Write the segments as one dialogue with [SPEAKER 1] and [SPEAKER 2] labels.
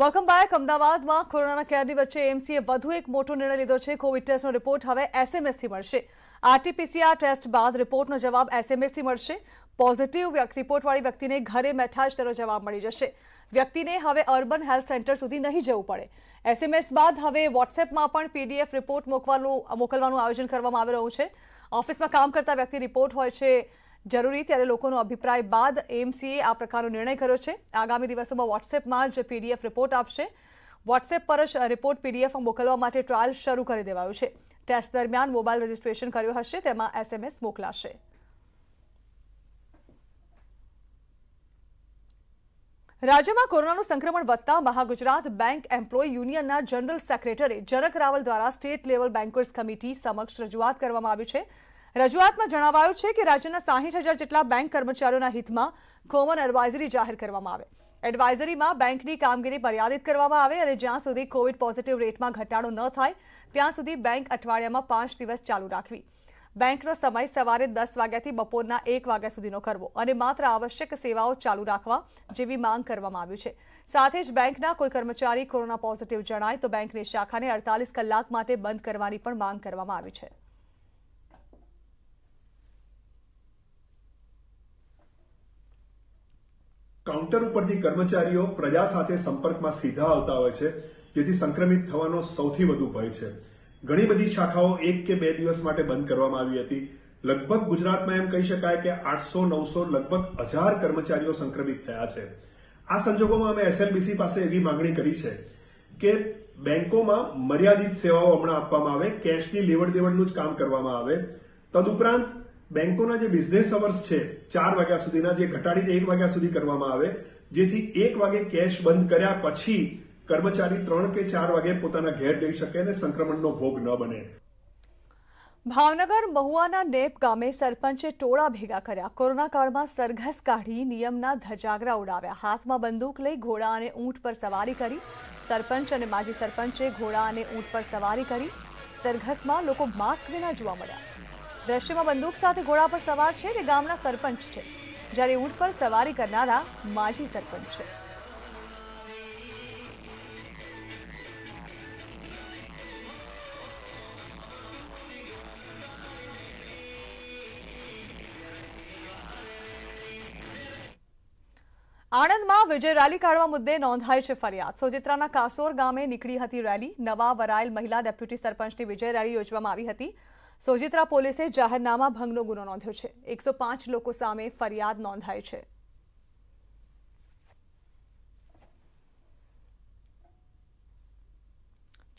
[SPEAKER 1] welcome bye કમદાવાડમાં કોરોનાના કેરદી વચ્ચે MCA વધુ એક મોટો નિર્ણય લીધો છે કોવિડ ટેસ્ટનો રિપોર્ટ હવે એસએમએસ થી મળશે આટીપીસીઆ ટેસ્ટ બાદ રિપોર્ટનો જવાબ એસએમએસ થી મળશે પોઝિટિવ વ્યક્તિ રિપોર્ટવાળી વ્યક્તિને ઘરે મેઠાશ દ્વારા જવાબ મળી જશે વ્યક્તિને હવે अर्बन હેલ્થ સેન્ટર સુધી નહીં જવું પડે એસએમએસ બાદ હવે WhatsApp માં પણ PDF રિપોર્ટ મોકલવાનું મોકલવાનો આયોજન કરવામાં આવી રહ્યું છે ઓફિસમાં કામ કરતા વ્યક્તિ રિપોર્ટ હોય છે જરૂરી ત્યારે લોકોનો અભિપ્રાય બાદ એમસીએ આ પ્રકારનો નિર્ણય કર્યો છે આગામી દિવસોમાં વોટ્સએપમાં જ પીડીએફ રિપોર્ટ આપશે વોટ્સએપ પર જ રિપોર્ટ પીડીએફ મોકલવા માટે ટ્રાયલ શરૂ કરી દેવાયું છે ટેસ્ટ દરમિયાન મોબાઈલ રજીસ્ટ્રેશન કર્યું હશે તેમાં એસએમએસ મોકલાશે રાજ્યમાં કોરોનાનું સંક્રમણ વધતા મહાગુજરાત બેંક એમ્પ્લોય યુનિયનના જનરલ સેક્રેટરી જનક રાવલ દ્વારા સ્ટેટ લેવલ બેન્કર્સ કમિટી સમક્ષ રજૂઆત કરવામાં આવી છે રજૂઆતમાં જણાવાયું છે કે રાજ્યના સાહીઠ હજાર જેટલા બેંક કર્મચારીઓના હિતમાં કોમન એડવાઇઝરી જાહેર કરવામાં આવે એડવાઇઝરીમાં બેંકની કામગીરી મર્યાદિત કરવામાં આવે અને જ્યાં સુધી કોવિડ પોઝિટિવ રેટમાં ઘટાડો ન થાય ત્યાં સુધી બેંક અઠવાડિયામાં પાંચ દિવસ ચાલુ રાખવી બેંકનો સમય સવારે દસ વાગ્યાથી બપોરના એક વાગ્યા સુધીનો કરવો અને માત્ર આવશ્યક સેવાઓ ચાલુ રાખવા જેવી માંગ કરવામાં આવી છે સાથે જ બેંકના કોઈ કર્મચારી કોરોના પોઝિટિવ જણાય તો બેંકની શાખાને અડતાલીસ કલાક માટે બંધ કરવાની પણ માંગ કરવામાં આવી છે
[SPEAKER 2] કાઉન્ટર ઉપરથી કર્મચારીઓ પ્રજા સાથે સંપર્કમાં સીધા આવતા હોય છે જેથી સંક્રમિત થવાનો સૌથી વધુ ભય છે ઘણી બધી શાખાઓ એક કે બે દિવસ માટે બંધ કરવામાં આવી હતી લગભગ ગુજરાતમાં એમ કહી શકાય કે આઠસો નવસો લગભગ હજાર કર્મચારીઓ સંક્રમિત થયા છે આ સંજોગોમાં અમે એસએલબીસી પાસે એવી માંગણી કરી છે કે બેંકોમાં મર્યાદિત સેવાઓ હમણાં આપવામાં આવે કેશની લેવડ દેવડનું જ કામ કરવામાં આવે તદુપરાંત બેંકોના જે બિઝનેસ અવર્સ છે ચાર વાગ્યા સુધીના જે ઘટાડીને એક વાગ્યા સુધી કરવામાં આવે જેથી એક વાગે કેશ બંધ કર્યા પછી કર્મચારી ત્રણ કે ચાર વાગે પોતાના ઘેર જઈ શકે અને સંક્રમણનો ભોગ ન બને
[SPEAKER 1] ભાવનગર મહુવાના નેપ ગામે સરપંચે ટોળા ભેગા કર્યા કોરોના કાળમાં સરઘસ કાઢી નિયમના ધજાગરા ઉડાવ્યા હાથમાં બંદૂક લઈ ઘોડા અને ઊંટ પર સવારી કરી સરપંચ અને માજી સરપંચે ઘોડા અને ઊંટ પર સવારી કરી સરઘસમાં લોકો માસ્ક વિના જોવા મળ્યા વેશ્યમાં બંદૂક સાથે ઘોડા પર સવાર છે તે ગામના સરપંચ છે જ્યારે ઊંટ પર સવારી કરનારા માજી સરપંચ છે આણંદમાં વિજય રેલી કાઢવા મુદ્દે નોંધાય છે ફરિયાદ સોજિત્રાના કાસોર ગામે નીકળી હતી રેલી નવા વરાયેલ મહિલા ડેપ્યુટી સરપંચની વિજય રેલી યોજવામાં આવી હતી સોજિત્રા પોલીસે જાહેરનામા ભંગનો ગુનો નોંધ્યો છે એકસો લોકો સામે ફરિયાદ નોંધાઈ છે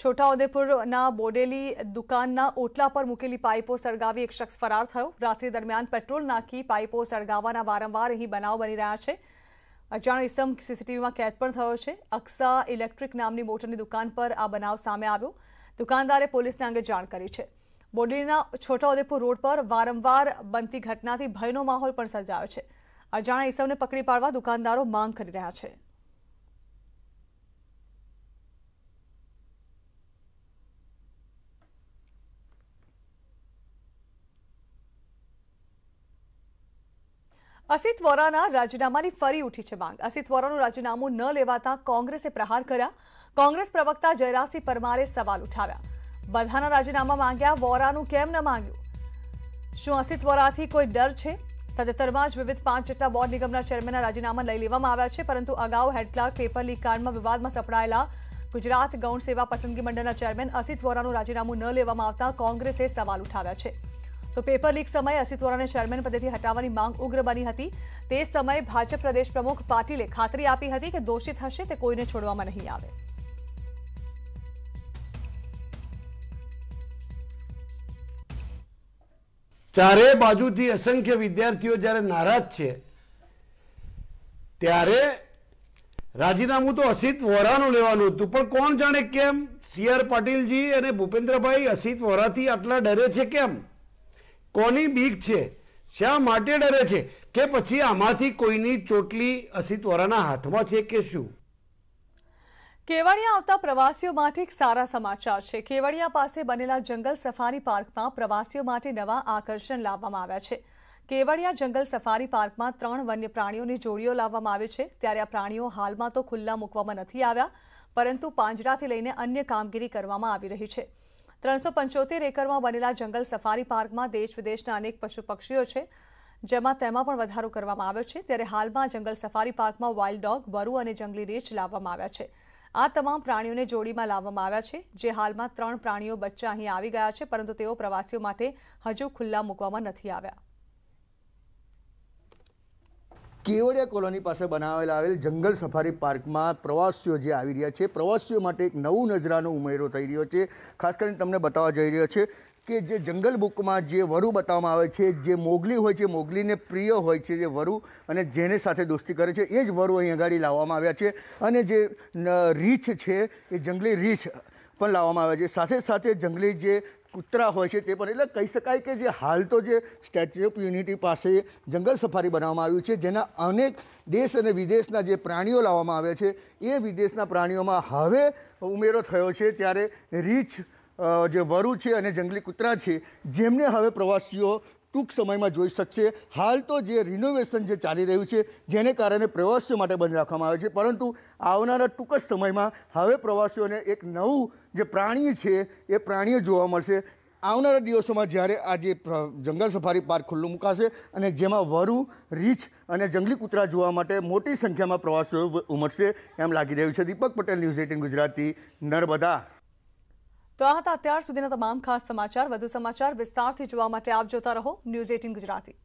[SPEAKER 1] છોટાઉદેપુરના બોડેલી દુકાનના ઓટલા પર મૂકેલી પાઇપો સળગાવી એક શખ્સ ફરાર થયો રાત્રિ દરમિયાન પેટ્રોલ નાખી પાઇપો સળગાવવાના વારંવાર અહીં બનાવ બની રહ્યા છે અજાણો ઇસમ સીસીટીવીમાં કેદ પણ થયો છે અક્ષા ઇલેક્ટ્રિક નામની મોટરની દુકાન પર આ બનાવ સામે આવ્યો દુકાનદારે પોલીસને અંગે જાણ કરી છે બોડેલીના છોટાઉદેપુર રોડ પર વારંવાર બનતી ઘટનાથી ભયનો માહોલ પણ સર્જાયો છે અજાણા ઈસમને પકડી પાડવા દુકાનદારો માંગ કરી રહ્યા છે અસિત વોરાના રાજીનામાની ફરી ઉઠી છે માંગ અસિત વોરાનું રાજીનામું ન લેવાતા કોંગ્રેસે પ્રહાર કર્યા કોંગ્રેસ પ્રવક્તા જયરાજસિંહ પરમારે સવાલ ઉઠાવ્યા બધાના રાજીનામા માંગ્યા વોરાનું કેમ ન માંગ્યું શું અસિત વોરાથી કોઈ ડર છે તાજેતરમાં જ વિવિધ પાંચ જેટલા બોર્ડ નિગમના ચેરમેનના રાજીનામા લઈ લેવામાં આવ્યા છે પરંતુ અગાઉ હેડ પેપર લીક કાંડમાં વિવાદમાં સપડાયેલા ગુજરાત ગૌણ સેવા પસંદગી મંડળના ચેરમેન અસિત વોરાનું રાજીનામું ન લેવામાં આવતા કોંગ્રેસે સવાલ ઉઠાવ્યા છે તો પેપર લીક સમયે અસિત વોરાને ચેરમેન પદેથી હટાવવાની માંગ ઉગ્ર બની હતી તે સમયે ભાજપ પ્રદેશ પ્રમુખ પાટીલે ખાતરી આપી હતી કે દોષિત હશે તે કોઈને છોડવામાં નહીં આવે
[SPEAKER 3] ચારે બાજુથી અસંખ્ય વિદ્યાર્થીઓ જ્યારે નારાજ છે ત્યારે રાજીનામું તો અસિત વોરાનું લેવાનું હતું પણ કોણ જાણે કેમ સી આર પાટીલજી અને ભૂપેન્દ્રભાઈ અસિત વોરાથી આટલા ડરે છે કેમ કોની બીક છે શા માટે ડરે છે કે પછી આમાંથી કોઈની ચોટલી અસિત વોરાના હાથમાં છે કે શું
[SPEAKER 1] કેવડિયા આવતા પ્રવાસીઓ માટે એક સારા સમાચાર છે કેવડિયા પાસે બનેલા જંગલ સફારી પાર્કમાં પ્રવાસીઓ માટે નવા આકર્ષણ લાવવામાં આવ્યા છે કેવડિયા જંગલ સફારી પાર્કમાં ત્રણ વન્ય પ્રાણીઓની જોડીઓ લાવવામાં આવી છે ત્યારે આ પ્રાણીઓ હાલમાં તો ખુલ્લા મૂકવામાં નથી આવ્યા પરંતુ પાંજરાથી લઈને અન્ય કામગીરી કરવામાં આવી રહી છે ત્રણસો પંચોતેર એકરમાં બનેલા જંગલ સફારી પાર્કમાં દેશ વિદેશના અનેક પશુ પક્ષીઓ છે જેમાં તેમાં પણ વધારો કરવામાં આવ્યો છે ત્યારે હાલમાં જંગલ સફારી પાર્કમાં વાઇલ્ડ ડોગ વરુ અને જંગલી રીંછ લાવવામાં આવ્યા છે આ તમામ પ્રાણીઓને જોડીમાં લાવવામાં આવ્યા છે જે હાલમાં ત્રણ પ્રાણીઓ બચ્ચા અહીં આવી ગયા છે પરંતુ તેઓ પ્રવાસીઓ માટે હજુ ખુલ્લા મૂકવામાં નથી આવ્યા
[SPEAKER 3] કેવડિયા કોલોની પાસે બનાવેલા આવેલ જંગલ સફારી પાર્કમાં પ્રવાસીઓ જે આવી રહ્યા છે પ્રવાસીઓ માટે એક નવું નજરાનો ઉમેરો થઈ રહ્યો છે ખાસ કરીને તમને બતાવવા જઈ રહ્યો છે કે જે જંગલ બુકમાં જે વરુ બતાવવામાં આવે છે જે મોગલી હોય છે મોગલીને પ્રિય હોય છે જે વરુ અને જેને સાથે દોસ્તી કરે છે એ જ વરુ અહીં આગળ લાવવામાં આવ્યા છે અને જે રીછ છે એ જંગલી રીછ પણ લાવવામાં આવે છે સાથે સાથે જંગલી જે કૂતરા હોય છે તે પણ એટલે કહી શકાય કે જે હાલ તો જે સ્ટેચ્યુ ઓફ યુનિટી પાસે જંગલ સફારી બનાવવામાં આવ્યું છે જેના અનેક દેશ અને વિદેશના જે પ્રાણીઓ લાવવામાં આવ્યા છે એ વિદેશના પ્રાણીઓમાં હવે ઉમેરો થયો છે ત્યારે રીછ જે વરુ છે અને જંગલી કૂતરા છે જેમને હવે પ્રવાસીઓ ટૂંક સમયમાં જોઈ શકશે હાલ તો જે રિનોવેશન જે ચાલી રહ્યું છે જેને કારણે પ્રવાસીઓ માટે બંધ રાખવામાં આવે છે પરંતુ આવનારા ટૂંક જ સમયમાં હવે પ્રવાસીઓને એક નવું જે પ્રાણી છે એ પ્રાણીઓ જોવા મળશે આવનારા દિવસોમાં જ્યારે આ જે જંગલ સફારી પાર્ક ખુલ્લું મુકાશે અને જેમાં વરુ રીછ અને જંગલી કૂતરા જોવા માટે મોટી સંખ્યામાં પ્રવાસીઓ ઉમટશે એમ લાગી રહ્યું છે દીપક પટેલ ન્યૂઝ એટીન ગુજરાતી નર્મદા
[SPEAKER 1] તો આ હતા અત્યાર સુધીના તમામ ખાસ સમાચાર વધુ સમાચાર વિસ્તારથી જોવા માટે આપ જોતા રહો ન્યૂઝ એટીન ગુજરાતી